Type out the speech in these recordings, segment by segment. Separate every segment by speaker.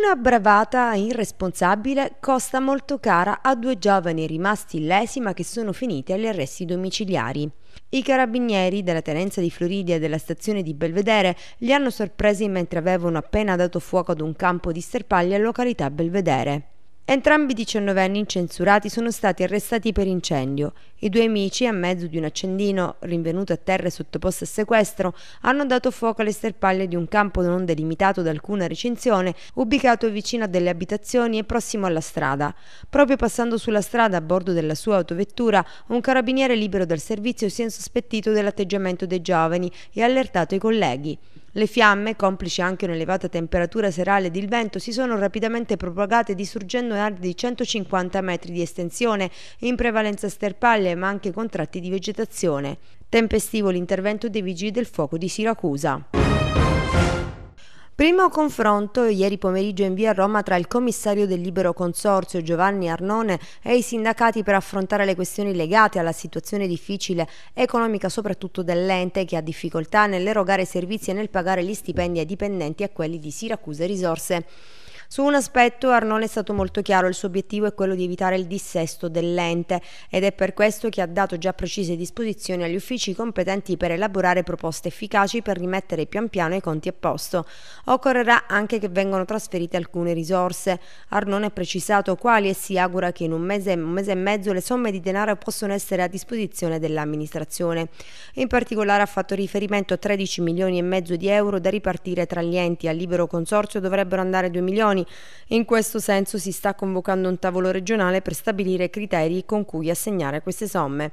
Speaker 1: Una bravata irresponsabile costa molto cara a due giovani rimasti illesi ma che sono finiti agli arresti domiciliari. I carabinieri della tenenza di Floridia e della stazione di Belvedere li hanno sorpresi mentre avevano appena dato fuoco ad un campo di sterpaglia in località Belvedere. Entrambi i diciannovenni incensurati sono stati arrestati per incendio. I due amici, a mezzo di un accendino rinvenuto a terra e sottoposto a sequestro, hanno dato fuoco alle sterpaglie di un campo non delimitato da alcuna recinzione, ubicato vicino a delle abitazioni e prossimo alla strada. Proprio passando sulla strada a bordo della sua autovettura, un carabiniere libero dal servizio si è insospettito dell'atteggiamento dei giovani e ha allertato i colleghi. Le fiamme, complici anche un'elevata temperatura serale ed il vento, si sono rapidamente propagate distruggendo aree di 150 metri di estensione, in prevalenza sterpalle ma anche contratti di vegetazione. Tempestivo l'intervento dei vigili del fuoco di Siracusa. Primo confronto ieri pomeriggio in via Roma tra il commissario del libero consorzio Giovanni Arnone e i sindacati per affrontare le questioni legate alla situazione difficile economica soprattutto dell'ente che ha difficoltà nell'erogare servizi e nel pagare gli stipendi ai dipendenti e a quelli di Siracusa Risorse. Su un aspetto Arnone è stato molto chiaro, il suo obiettivo è quello di evitare il dissesto dell'ente ed è per questo che ha dato già precise disposizioni agli uffici competenti per elaborare proposte efficaci per rimettere pian piano i conti a posto. Occorrerà anche che vengano trasferite alcune risorse. Arnone ha precisato quali e si augura che in un mese, un mese e mezzo le somme di denaro possono essere a disposizione dell'amministrazione. In particolare ha fatto riferimento a 13 milioni e mezzo di euro da ripartire tra gli enti. Al libero consorzio dovrebbero andare 2 milioni italiani in questo senso si sta convocando un tavolo regionale per stabilire criteri con cui assegnare queste somme.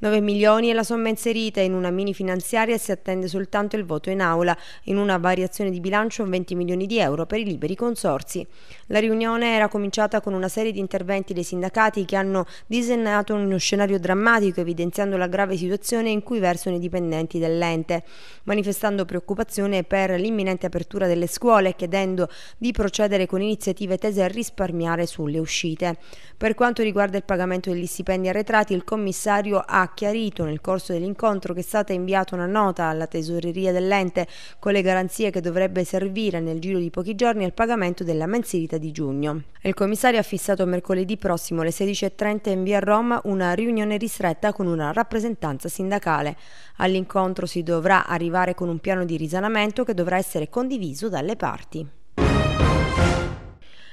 Speaker 1: 9 milioni è la somma inserita in una mini finanziaria e si attende soltanto il voto in aula in una variazione di bilancio 20 milioni di euro per i liberi consorsi. La riunione era cominciata con una serie di interventi dei sindacati che hanno disegnato uno scenario drammatico evidenziando la grave situazione in cui versano i dipendenti dell'ente, manifestando preoccupazione per l'imminente apertura delle scuole e chiedendo di procedere con iniziative tese a risparmiare sulle uscite. Per quanto riguarda il pagamento degli stipendi arretrati, il commissario ha chiarito nel corso dell'incontro che è stata inviata una nota alla tesoreria dell'ente con le garanzie che dovrebbe servire nel giro di pochi giorni al pagamento della mensilità di giugno. Il commissario ha fissato mercoledì prossimo alle 16.30 in via Roma una riunione ristretta con una rappresentanza sindacale. All'incontro si dovrà arrivare con un piano di risanamento che dovrà essere condiviso dalle parti.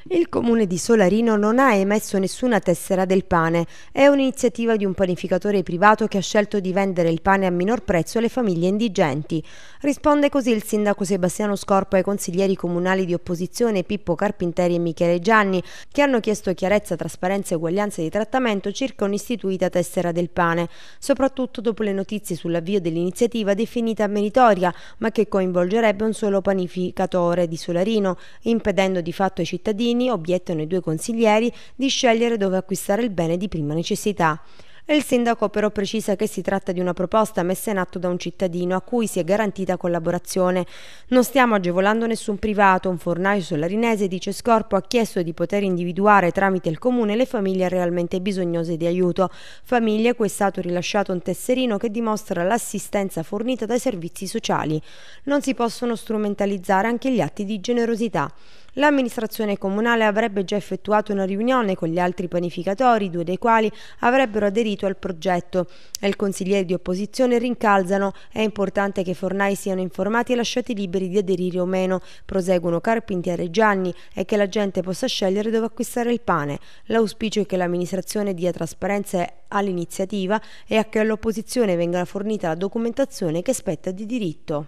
Speaker 1: Il comune di Solarino non ha emesso nessuna tessera del pane. È un'iniziativa di un panificatore privato che ha scelto di vendere il pane a minor prezzo alle famiglie indigenti. Risponde così il sindaco Sebastiano Scorpo ai consiglieri comunali di opposizione Pippo Carpinteri e Michele Gianni, che hanno chiesto chiarezza, trasparenza e uguaglianza di trattamento circa un'istituita tessera del pane, soprattutto dopo le notizie sull'avvio dell'iniziativa definita meritoria, ma che coinvolgerebbe un solo panificatore di Solarino, impedendo di fatto ai cittadini cittadini obiettano i due consiglieri di scegliere dove acquistare il bene di prima necessità. Il sindaco però precisa che si tratta di una proposta messa in atto da un cittadino a cui si è garantita collaborazione. Non stiamo agevolando nessun privato, un fornaio solarinese, dice Scorpo, ha chiesto di poter individuare tramite il comune le famiglie realmente bisognose di aiuto, famiglie cui è stato rilasciato un tesserino che dimostra l'assistenza fornita dai servizi sociali. Non si possono strumentalizzare anche gli atti di generosità. L'amministrazione comunale avrebbe già effettuato una riunione con gli altri panificatori, due dei quali avrebbero aderito al progetto. E il consigliere di opposizione rincalzano è importante che i fornai siano informati e lasciati liberi di aderire o meno, proseguono Carpintiere e Gianni, e che la gente possa scegliere dove acquistare il pane. L'auspicio è che l'amministrazione dia trasparenza all'iniziativa e a che all'opposizione venga fornita la documentazione che spetta di diritto.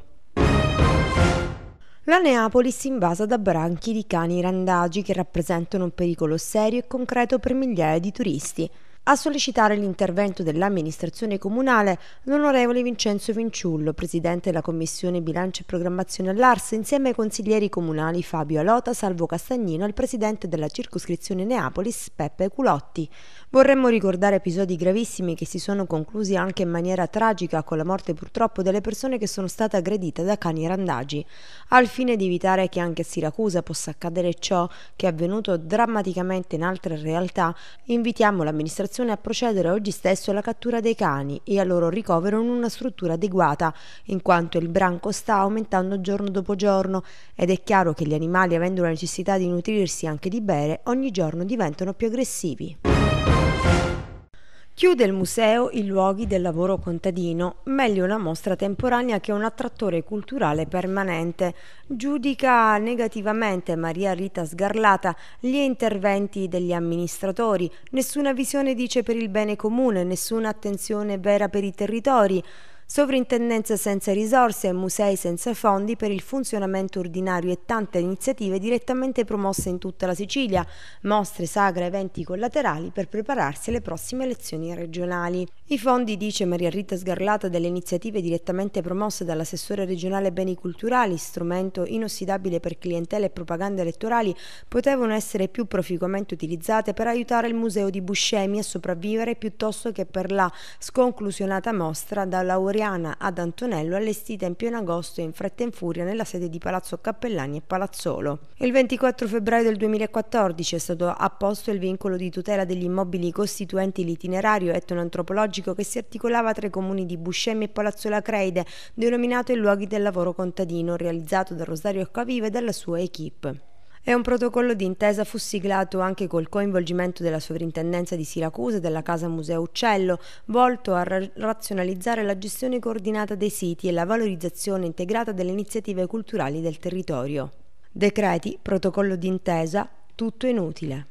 Speaker 1: La Neapolis invasa da branchi di cani randagi che rappresentano un pericolo serio e concreto per migliaia di turisti a sollecitare l'intervento dell'amministrazione comunale l'onorevole Vincenzo Vinciullo, presidente della Commissione Bilancio e Programmazione all'Ars, insieme ai consiglieri comunali Fabio Alota, Salvo Castagnino e il presidente della circoscrizione Neapolis, Peppe Culotti. Vorremmo ricordare episodi gravissimi che si sono conclusi anche in maniera tragica con la morte purtroppo delle persone che sono state aggredite da cani randagi, al fine di evitare che anche a Siracusa possa accadere ciò che è avvenuto drammaticamente in altre realtà, invitiamo l'amministrazione l'amministrazione a procedere oggi stesso alla cattura dei cani e al loro ricovero in una struttura adeguata, in quanto il branco sta aumentando giorno dopo giorno ed è chiaro che gli animali, avendo la necessità di nutrirsi anche di bere, ogni giorno diventano più aggressivi. Chiude il museo i luoghi del lavoro contadino, meglio una mostra temporanea che un attrattore culturale permanente. Giudica negativamente Maria Rita Sgarlata gli interventi degli amministratori, nessuna visione dice per il bene comune, nessuna attenzione vera per i territori sovrintendenza senza risorse e musei senza fondi per il funzionamento ordinario e tante iniziative direttamente promosse in tutta la Sicilia, mostre, sagre, eventi collaterali per prepararsi alle prossime elezioni regionali. I fondi, dice Maria Rita Sgarlata, delle iniziative direttamente promosse dall'assessore regionale beni culturali, strumento inossidabile per clientele e propaganda elettorali, potevano essere più proficuamente utilizzate per aiutare il museo di Buscemi a sopravvivere piuttosto che per la sconclusionata mostra da Laurenti Floriana ad Antonello allestita in pieno agosto e in fretta e in furia nella sede di Palazzo Cappellani e Palazzolo. Il 24 febbraio del 2014 è stato apposto il vincolo di tutela degli immobili costituenti l'itinerario etnoantropologico che si articolava tra i comuni di Buscemi e Palazzo Lacreide, denominato i luoghi del lavoro contadino, realizzato da Rosario Acquaviva e dalla sua equipe e un protocollo d'intesa fu siglato anche col coinvolgimento della sovrintendenza di Siracusa e della Casa Museo Uccello, volto a ra razionalizzare la gestione coordinata dei siti e la valorizzazione integrata delle iniziative culturali del territorio. Decreti, protocollo d'intesa, tutto inutile.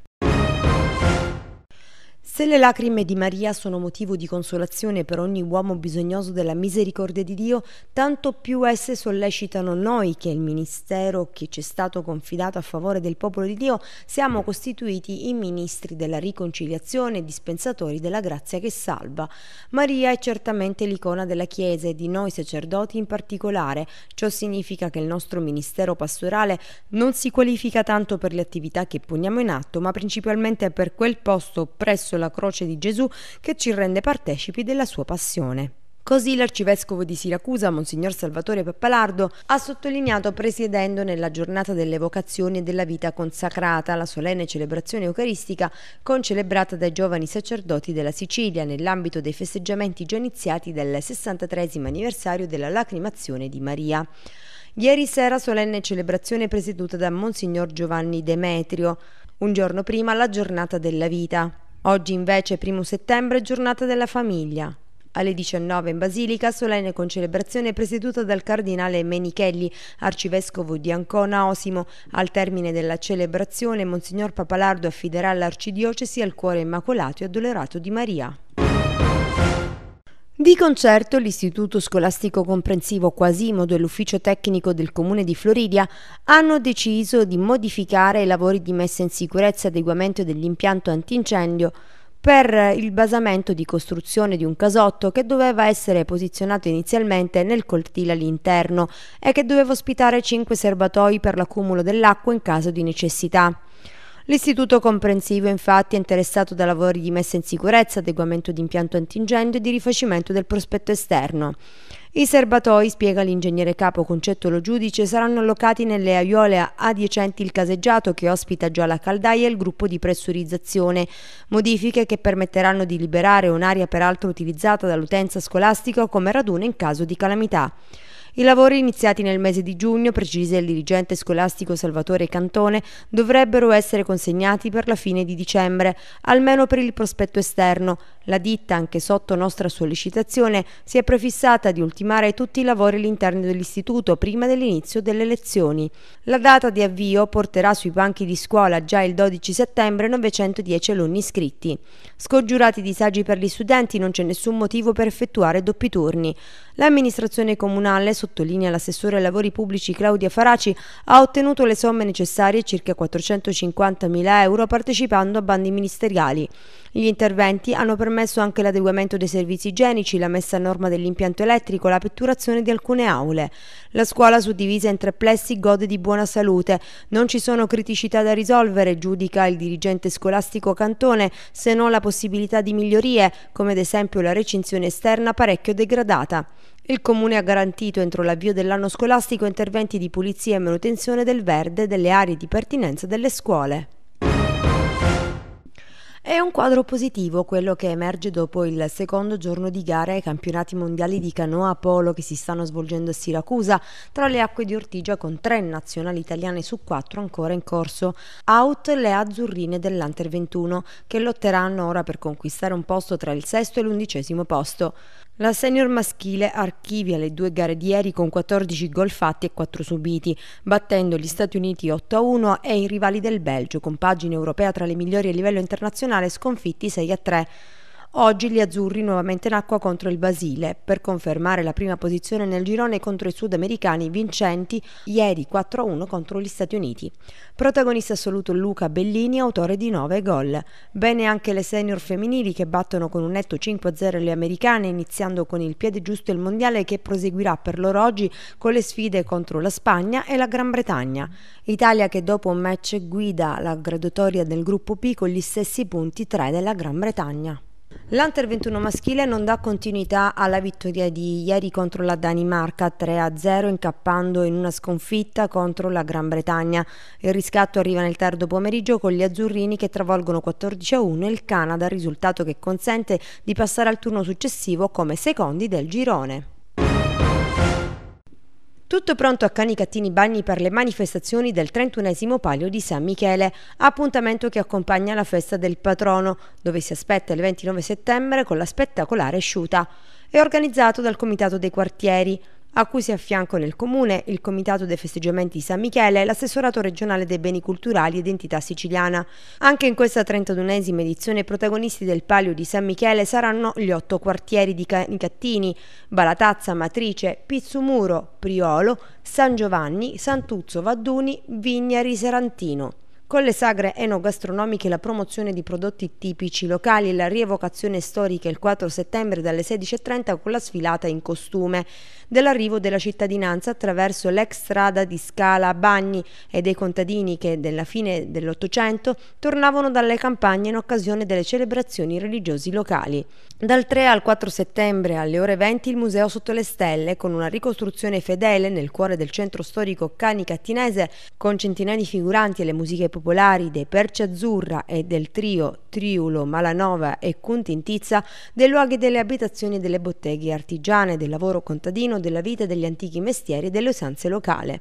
Speaker 1: Se le lacrime di Maria sono motivo di consolazione per ogni uomo bisognoso della misericordia di Dio, tanto più esse sollecitano noi che il ministero che ci è stato confidato a favore del popolo di Dio siamo costituiti i ministri della riconciliazione e dispensatori della grazia che salva. Maria è certamente l'icona della Chiesa e di noi sacerdoti in particolare. Ciò significa che il nostro ministero pastorale non si qualifica tanto per le attività che poniamo in atto, ma principalmente per quel posto presso la sulla croce di Gesù che ci rende partecipi della sua passione. Così l'arcivescovo di Siracusa, Monsignor Salvatore Pappalardo, ha sottolineato presiedendo nella giornata delle vocazioni e della vita consacrata la solenne celebrazione eucaristica concelebrata dai giovani sacerdoti della Sicilia nell'ambito dei festeggiamenti già iniziati del 63 anniversario della lacrimazione di Maria. Ieri sera solenne celebrazione presieduta da Monsignor Giovanni Demetrio, un giorno prima la giornata della vita. Oggi invece, primo settembre, giornata della famiglia. Alle 19 in Basilica, solenne con celebrazione presieduta dal cardinale Menichelli, arcivescovo di Ancona Osimo. Al termine della celebrazione, Monsignor Papalardo affiderà l'Arcidiocesi al cuore immacolato e addolorato di Maria. Di concerto, l'Istituto Scolastico Comprensivo Quasimodo e l'Ufficio Tecnico del Comune di Floridia hanno deciso di modificare i lavori di messa in sicurezza e adeguamento dell'impianto antincendio per il basamento di costruzione di un casotto che doveva essere posizionato inizialmente nel cortile all'interno e che doveva ospitare cinque serbatoi per l'accumulo dell'acqua in caso di necessità. L'istituto comprensivo infatti è interessato da lavori di messa in sicurezza, adeguamento di impianto antincendio e di rifacimento del prospetto esterno. I serbatoi, spiega l'ingegnere capo Concettolo Giudice, saranno allocati nelle aiuole adiacenti il caseggiato che ospita già la caldaia e il gruppo di pressurizzazione, modifiche che permetteranno di liberare un'area peraltro utilizzata dall'utenza scolastica come raduno in caso di calamità. I lavori iniziati nel mese di giugno, precisa il dirigente scolastico Salvatore Cantone, dovrebbero essere consegnati per la fine di dicembre, almeno per il prospetto esterno. La ditta, anche sotto nostra sollecitazione, si è prefissata di ultimare tutti i lavori all'interno dell'istituto prima dell'inizio delle lezioni. La data di avvio porterà sui banchi di scuola già il 12 settembre 910 alunni iscritti. Scongiurati i disagi per gli studenti, non c'è nessun motivo per effettuare doppi turni. L'amministrazione comunale, sotto sottolinea l'assessore ai lavori pubblici Claudia Faraci, ha ottenuto le somme necessarie, circa 450.000 euro, partecipando a bandi ministeriali. Gli interventi hanno permesso anche l'adeguamento dei servizi igienici, la messa a norma dell'impianto elettrico, la petturazione di alcune aule. La scuola suddivisa in tre plessi gode di buona salute. Non ci sono criticità da risolvere, giudica il dirigente scolastico Cantone, se non la possibilità di migliorie, come ad esempio la recinzione esterna parecchio degradata. Il Comune ha garantito entro l'avvio dell'anno scolastico interventi di pulizia e manutenzione del verde delle aree di pertinenza delle scuole. È un quadro positivo quello che emerge dopo il secondo giorno di gara ai campionati mondiali di canoa polo che si stanno svolgendo a Siracusa tra le acque di Ortigia con tre nazionali italiane su quattro ancora in corso. Out le azzurrine dell'Anter 21 che lotteranno ora per conquistare un posto tra il sesto e l'undicesimo posto. La senior maschile archivia le due gare di ieri con 14 gol fatti e 4 subiti, battendo gli Stati Uniti 8-1 e i rivali del Belgio, con pagina europea tra le migliori a livello internazionale, sconfitti 6-3. Oggi gli azzurri nuovamente in acqua contro il Basile per confermare la prima posizione nel girone contro i sudamericani vincenti ieri 4-1 contro gli Stati Uniti. Protagonista assoluto Luca Bellini, autore di 9 gol. Bene anche le senior femminili che battono con un netto 5-0 le americane iniziando con il piede giusto il mondiale che proseguirà per loro oggi con le sfide contro la Spagna e la Gran Bretagna. Italia che dopo un match guida la graduatoria del gruppo P con gli stessi punti 3 della Gran Bretagna. L'Unter 21 maschile non dà continuità alla vittoria di ieri contro la Danimarca 3-0 incappando in una sconfitta contro la Gran Bretagna. Il riscatto arriva nel tardo pomeriggio con gli azzurrini che travolgono 14-1 il Canada, risultato che consente di passare al turno successivo come secondi del girone. Tutto pronto a Cani Cattini Bagni per le manifestazioni del 31 Palio di San Michele, appuntamento che accompagna la festa del patrono, dove si aspetta il 29 settembre con la spettacolare sciuta. È organizzato dal Comitato dei Quartieri a cui si affiancano il Comune, il Comitato dei Festeggiamenti San Michele, l'assessorato regionale dei beni culturali e identità siciliana. Anche in questa 31esima edizione i protagonisti del Palio di San Michele saranno gli otto quartieri di Canicattini, Balatazza, Matrice, Pizzumuro, Priolo, San Giovanni, Santuzzo, Vadduni, Vignari, Serantino con le sagre enogastronomiche, la promozione di prodotti tipici locali e la rievocazione storica il 4 settembre dalle 16.30 con la sfilata in costume dell'arrivo della cittadinanza attraverso l'ex strada di Scala Bagni e dei contadini che, della fine dell'Ottocento, tornavano dalle campagne in occasione delle celebrazioni religiosi locali. Dal 3 al 4 settembre alle ore 20 il Museo Sotto le Stelle, con una ricostruzione fedele nel cuore del centro storico Cani Cattinese, con centinaia di figuranti e le musiche popolari dei Perci Azzurra e del trio Triulo, Malanova e Cuntintizza, dei luoghi delle abitazioni e delle botteghe artigiane, del lavoro contadino all'interno della vita degli antichi mestieri e delle usanze locali.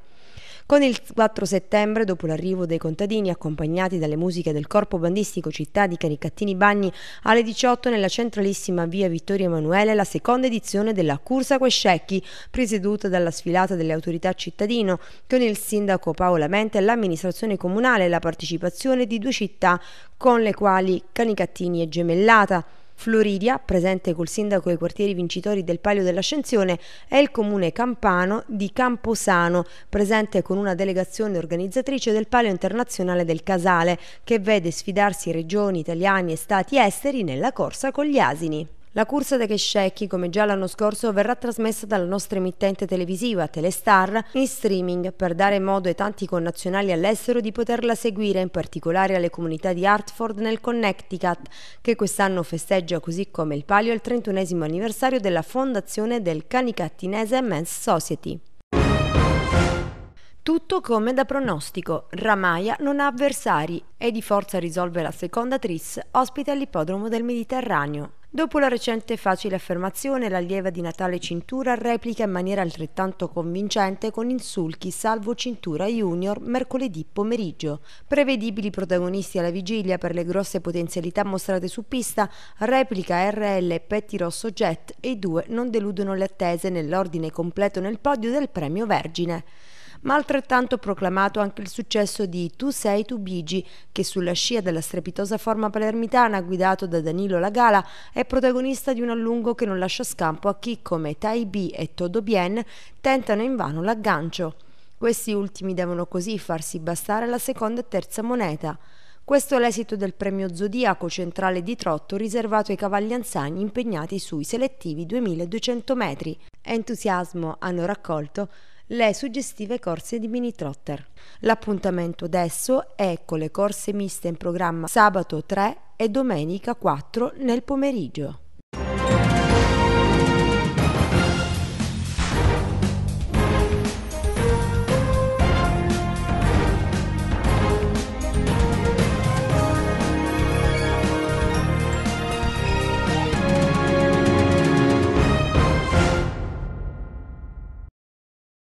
Speaker 1: Con il 4 settembre, dopo l'arrivo dei contadini accompagnati dalle musiche del corpo bandistico Città di Caricattini Bagni, alle 18 nella centralissima via Vittorio Emanuele la seconda edizione della Cursa Quescecchi, presieduta dalla sfilata delle autorità cittadino, con il sindaco Paola Mente, l'amministrazione comunale e la partecipazione di due città con le quali Canicattini è gemellata Floridia, presente col sindaco ai quartieri vincitori del Palio dell'Ascensione, è il comune campano di Camposano, presente con una delegazione organizzatrice del Palio internazionale del Casale, che vede sfidarsi regioni, italiani e stati esteri nella corsa con gli asini. La corsa dei Checchi, come già l'anno scorso, verrà trasmessa dalla nostra emittente televisiva Telestar in streaming per dare modo ai tanti connazionali all'estero di poterla seguire, in particolare alle comunità di Hartford nel Connecticut, che quest'anno festeggia così come il palio il 31 anniversario della fondazione del Canicattinese Men's Society. Tutto come da pronostico, Ramaya non ha avversari e di forza risolve la seconda tris ospite all'ippodromo del Mediterraneo. Dopo la recente facile affermazione, l'allieva di Natale Cintura replica in maniera altrettanto convincente con insulti salvo Cintura Junior mercoledì pomeriggio. Prevedibili protagonisti alla vigilia per le grosse potenzialità mostrate su pista, replica RL Petti Rosso Jet e i due non deludono le attese nell'ordine completo nel podio del premio Vergine ma altrettanto proclamato anche il successo di Tu sei tu Bigi, che sulla scia della strepitosa forma palermitana guidato da Danilo Lagala è protagonista di un allungo che non lascia scampo a chi come Tai B e Todo Bien tentano invano l'aggancio. Questi ultimi devono così farsi bastare la seconda e terza moneta. Questo è l'esito del premio Zodiaco centrale di Trotto riservato ai cavalli anzani impegnati sui selettivi 2200 metri. Entusiasmo hanno raccolto le suggestive corse di mini trotter. L'appuntamento adesso è con le corse miste in programma sabato 3 e domenica 4 nel pomeriggio.